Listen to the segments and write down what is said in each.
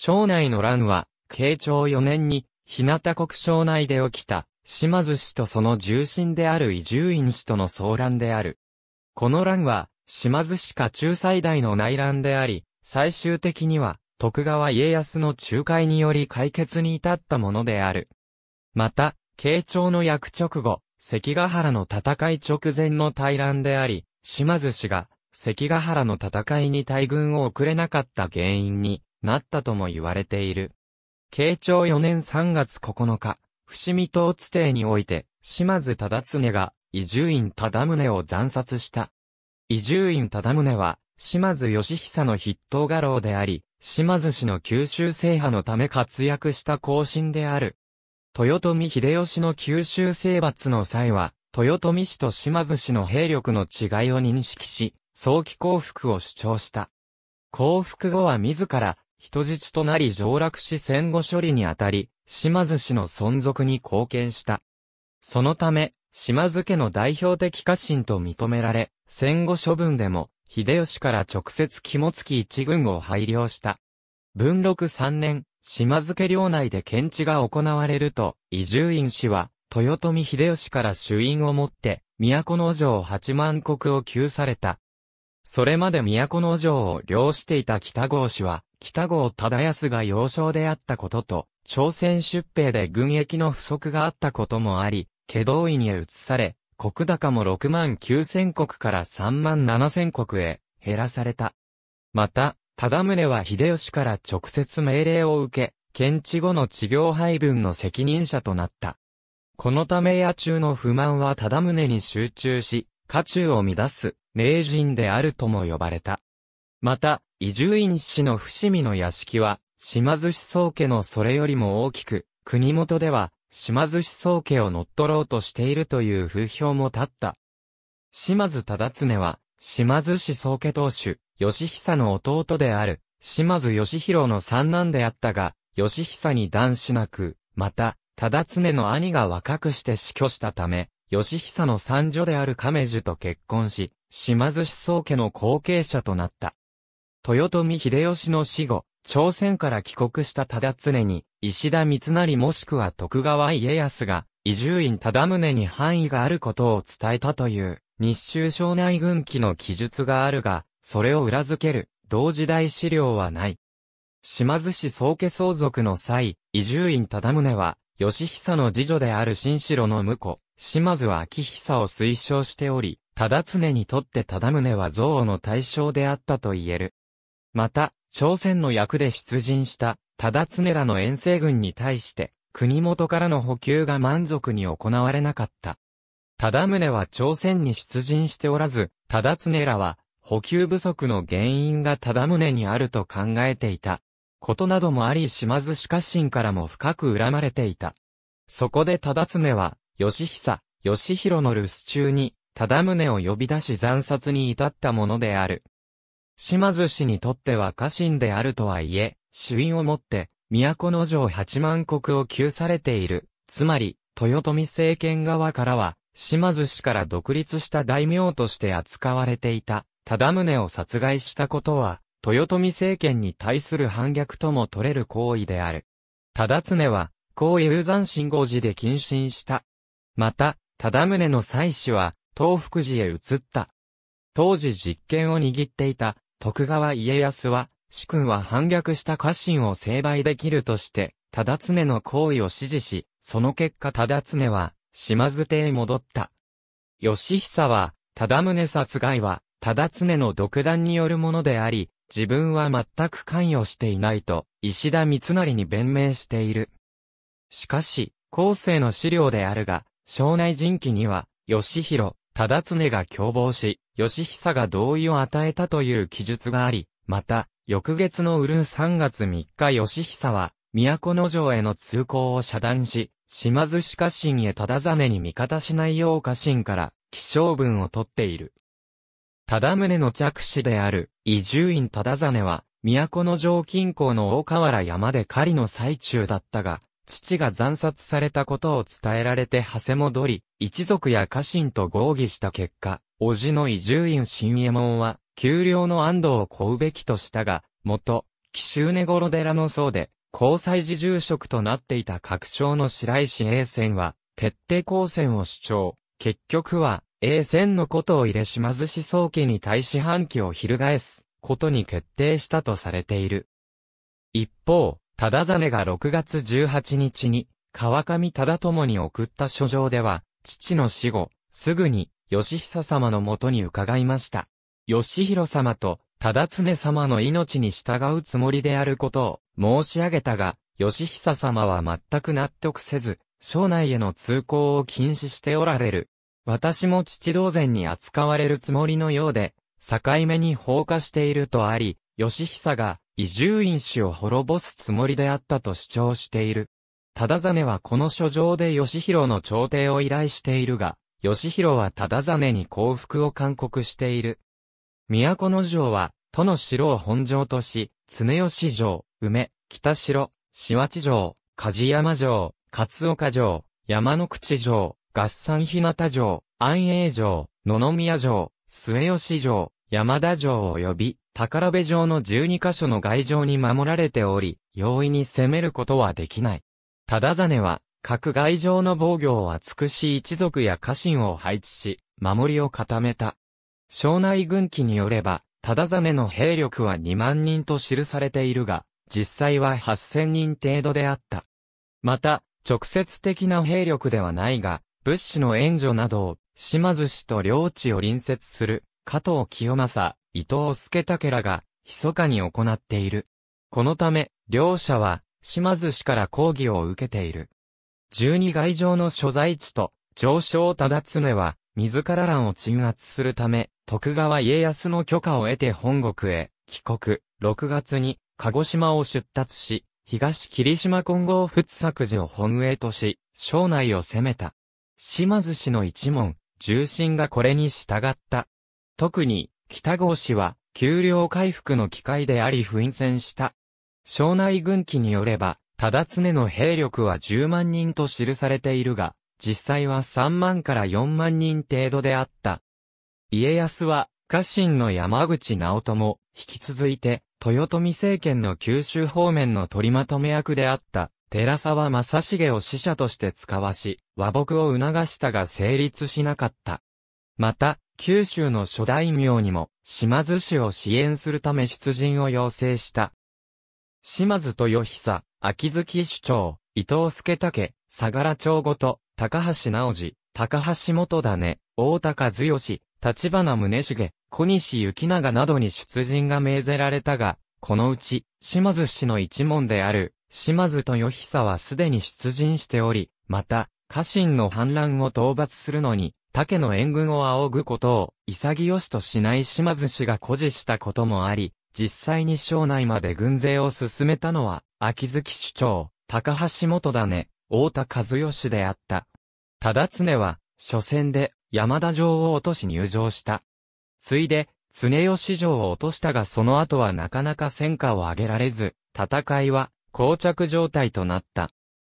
省内の乱は、慶長4年に、日向国省内で起きた、島津氏とその重臣である伊集院氏との騒乱である。この乱は、島津氏下中最大の内乱であり、最終的には、徳川家康の仲介により解決に至ったものである。また、慶長の役直後、関ヶ原の戦い直前の対乱であり、島津氏が、関ヶ原の戦いに大軍を送れなかった原因に、なったとも言われている。慶長4年3月9日、伏見統津邸において、島津忠常が、伊集院忠宗を斬殺した。伊集院忠宗は、島津義久の筆頭画廊であり、島津氏の九州制覇のため活躍した後進である。豊臣秀吉の九州征伐の際は、豊臣氏と島津氏の兵力の違いを認識し、早期降伏を主張した。降伏後は自ら、人質となり上洛し戦後処理にあたり、島津氏の存続に貢献した。そのため、島津家の代表的家臣と認められ、戦後処分でも、秀吉から直接肝付き一軍を配慮した。文禄3年、島津家領内で検知が行われると、伊集院氏は、豊臣秀吉から主因をもって、都の城八万国を給された。それまで都の城を領していた北郷氏は、北郷忠康が幼少であったことと、朝鮮出兵で軍役の不足があったこともあり、祁答院へ移され、国高も6万9千国から3万7千国へ減らされた。また、忠宗は秀吉から直接命令を受け、検知後の治療配分の責任者となった。このため野中の不満は忠宗に集中し、家中を乱す、名人であるとも呼ばれた。また、伊集院氏の伏見の屋敷は、島津氏宗家のそれよりも大きく、国元では、島津氏宗家を乗っ取ろうとしているという風評も立った。島津忠常は、島津氏宗家当主、義久の弟である、島津義弘の三男であったが、義久に男子なく、また、忠常の兄が若くして死去したため、義久の三女である亀樹と結婚し、島津氏宗家の後継者となった。豊臣秀吉の死後、朝鮮から帰国した忠常に、石田三成もしくは徳川家康が、移住院忠宗に範囲があることを伝えたという、日中省内軍記の記述があるが、それを裏付ける、同時代資料はない。島津氏宗家相続の際、移住院忠宗は、義久の次女である新城の婿、島津は秋久を推奨しており、忠常にとって忠宗は憎悪の対象であったと言える。また、朝鮮の役で出陣した、忠常らの遠征軍に対して、国元からの補給が満足に行われなかった。忠宗は朝鮮に出陣しておらず、忠常らは、補給不足の原因が忠宗にあると考えていた。ことなどもあり島津市家臣からも深く恨まれていた。そこで忠常は、義久、義弘の留守中に、忠宗を呼び出し惨殺に至ったものである。島津氏にとっては家臣であるとはいえ、主因をもって、都の城八万国を救されている。つまり、豊臣政権側からは、島津氏から独立した大名として扱われていた、忠宗を殺害したことは、豊臣政権に対する反逆とも取れる行為である。忠常は、こう有山信号寺で謹慎した。また、忠宗の妻子は、東福寺へ移った。当時実権を握っていた、徳川家康は、主君は反逆した家臣を成敗できるとして、忠常の行為を支持し、その結果忠常は、島津邸へ戻った。義久は、忠宗殺害は、忠常の独断によるものであり、自分は全く関与していないと、石田三成に弁明している。しかし、後世の資料であるが、庄内人記には、義弘、忠常が共謀し、義久が同意を与えたという記述があり、また、翌月のうるー3月3日義久は、都の城への通行を遮断し、島津市家臣へ忠真に味方しないよう家臣から、起承文を取っている。忠宗の着手である、伊集院忠真は、都の城近郊の大河原山で狩りの最中だったが、父が惨殺されたことを伝えられてはせ戻り、一族や家臣と合議した結果、叔父の伊集院新右衛門は、給料の安堵を乞うべきとしたが、元、紀州根頃寺の僧で、交際時住職となっていた各省の白石英戦は、徹底抗戦を主張。結局は、英戦のことを入れ島津思想家に対し反旗を翻す、ことに決定したとされている。一方、忠真が6月18日に、川上忠友に送った書状では、父の死後、すぐに、義久様のもとに伺いました。義弘様と、忠常様の命に従うつもりであることを申し上げたが、義久様は全く納得せず、省内への通行を禁止しておられる。私も父同然に扱われるつもりのようで、境目に放火しているとあり、義久が移住院士を滅ぼすつもりであったと主張している。忠真はこの書状で義弘の調停を依頼しているが、義弘は忠真に降伏を勧告している。都の城は、都の城を本城とし、常吉城、梅、北城、芝地城、梶山城、勝岡城、山の口城、合算日向城、安永城、野々宮城、末吉城、山田城及び、宝部城の12カ所の外城に守られており、容易に攻めることはできない。忠真は、各外城の防御を厚くし一族や家臣を配置し、守りを固めた。省内軍記によれば、忠真の兵力は2万人と記されているが、実際は8000人程度であった。また、直接的な兵力ではないが、物資の援助などを、島津氏と領地を隣接する、加藤清正、伊藤助武らが、密かに行っている。このため、両者は、島津氏から抗議を受けている。十二外城の所在地と、上昇忠常は、自ら乱を鎮圧するため、徳川家康の許可を得て本国へ、帰国、6月に、鹿児島を出立し、東霧島金剛仏作寺を本営とし、省内を攻めた。島津氏の一門、重臣がこれに従った。特に、北郷氏は、給料回復の機会であり奮戦した。省内軍記によれば、忠常の兵力は10万人と記されているが、実際は3万から4万人程度であった。家康は、家臣の山口直友、引き続いて、豊臣政権の九州方面の取りまとめ役であった、寺沢正重を使者として使わし、和睦を促したが成立しなかった。また、九州の諸大名にも、島津氏を支援するため出陣を要請した。島津豊久、秋月主張、伊藤助武、相良町ごと、高橋直次、高橋元種、大高剛、立花宗重、小西行長などに出陣が命ぜられたが、このうち、島津氏の一門である、島津豊久はすでに出陣しており、また、家臣の反乱を討伐するのに、竹の援軍を仰ぐことを、潔しとしない島津氏が誇示したこともあり、実際に省内まで軍勢を進めたのは、秋月首長、高橋元種、大田和義であった。忠常は、初戦で山田城を落とし入城した。ついで、常吉城を落としたがその後はなかなか戦果を上げられず、戦いは、膠着状態となった。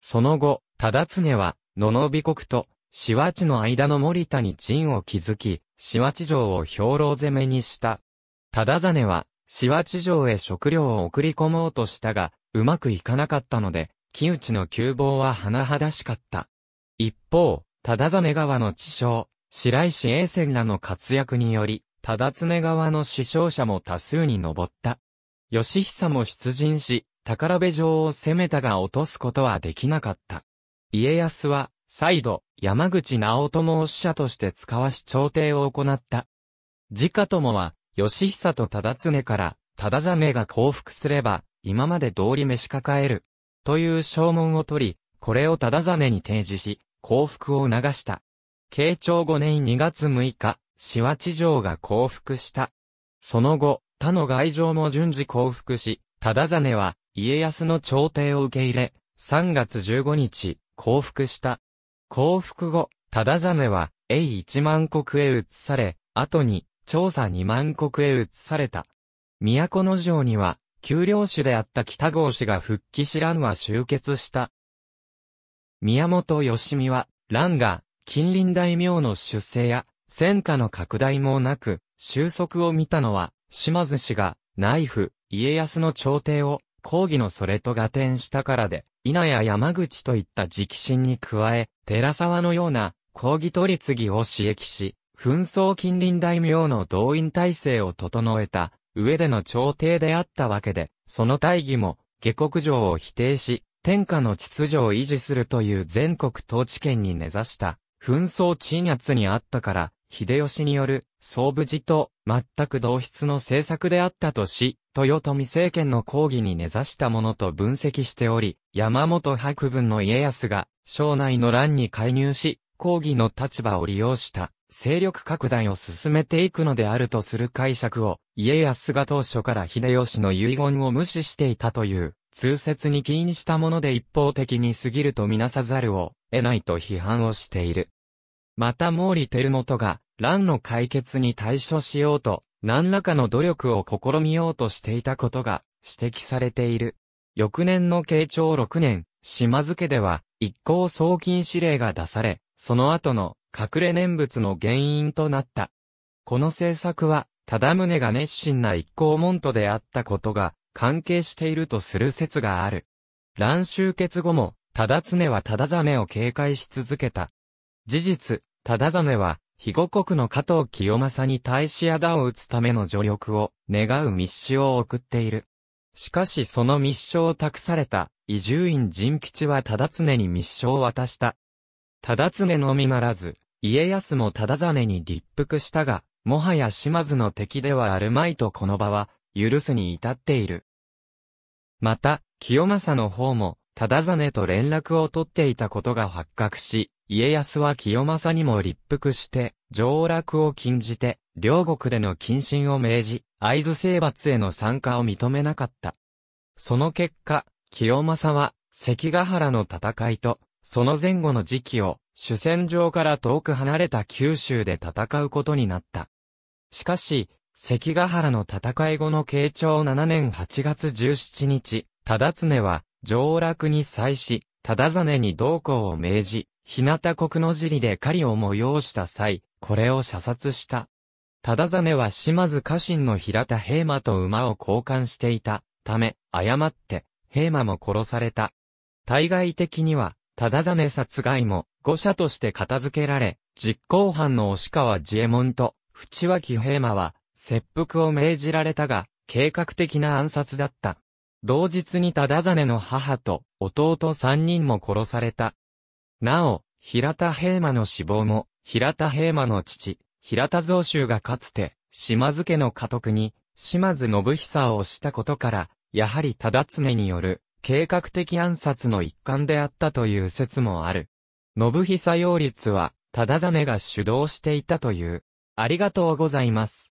その後、忠常は、野の美国と、シ地の間の森田に陣を築き、シ地城を兵糧攻めにした。忠真は、紫波地上へ食料を送り込もうとしたが、うまくいかなかったので、木内の窮乏は甚だしかった。一方、忠真川の地匠、白石英泉らの活躍により、忠常川の死傷者も多数に上った。義久も出陣し、宝部城を攻めたが落とすことはできなかった。家康は、再度、山口直友を使者として使わし朝廷を行った。自家友は、義久と忠常から、忠真が降伏すれば、今まで通り召し抱える。という証文を取り、これを忠真に提示し、降伏を促した。慶長5年2月6日、志和地上が降伏した。その後、他の外城も順次降伏し、忠真は、家康の朝廷を受け入れ、3月15日、降伏した。降伏後、忠真は、永一万国へ移され、後に、調査2万国へ移された。都の城には、丘陵主であった北郷氏が復帰し蘭は集結した。宮本義美は、乱が、近隣大名の出世や、戦火の拡大もなく、収束を見たのは、島津氏が、ナイフ、家康の朝廷を、抗議のそれと合点したからで、稲や山口といった直進に加え、寺沢のような、抗議取り次ぎを刺激し、紛争近隣大名の動員体制を整えた上での朝廷であったわけで、その大義も下国上を否定し、天下の秩序を維持するという全国統治権に根ざした紛争鎮圧にあったから、秀吉による総武寺と全く同質の政策であったとし、豊臣政権の抗議に根ざしたものと分析しており、山本博文の家康が、省内の乱に介入し、抗議の立場を利用した。勢力拡大を進めていくのであるとする解釈を、家康が当初から秀吉の遺言を無視していたという、通説に起因したもので一方的に過ぎるとみなさざるを得ないと批判をしている。また毛利輝元が、乱の解決に対処しようと、何らかの努力を試みようとしていたことが指摘されている。翌年の慶長6年、島津家では、一向送金指令が出され、その後の隠れ念仏の原因となった。この政策は、忠宗が熱心な一行門徒であったことが、関係しているとする説がある。乱終結後も、忠常は忠真を警戒し続けた。事実、忠真は、肥後国の加藤清正に対し仇を打つための助力を願う密使を送っている。しかしその密書を託された、伊集院仁吉は忠常に密書を渡した。忠常のみならず、家康も忠真に立腹したが、もはや島津の敵ではあるまいとこの場は、許すに至っている。また、清正の方も、忠真と連絡を取っていたことが発覚し、家康は清正にも立腹して、上落を禁じて、両国での謹慎を命じ、合図征伐への参加を認めなかった。その結果、清正は、関ヶ原の戦いと、その前後の時期を主戦場から遠く離れた九州で戦うことになった。しかし、関ヶ原の戦い後の慶長7年8月17日、忠常は上洛に際し、忠真に同行を命じ、日向国の尻で狩りを催した際、これを射殺した。忠真は島津家臣の平田平馬と馬を交換していたため、誤って、平馬も殺された。対外的には、忠真殺害も、誤射として片付けられ、実行犯の押川自衛門と、淵脇平馬は、切腹を命じられたが、計画的な暗殺だった。同日に忠真の母と弟3人も殺された。なお、平田平馬の死亡も、平田平馬の父、平田蔵州がかつて、島津家の家督に、島津信久をしたことから、やはり忠常による計画的暗殺の一環であったという説もある。信久擁立は、忠真が主導していたという。ありがとうございます。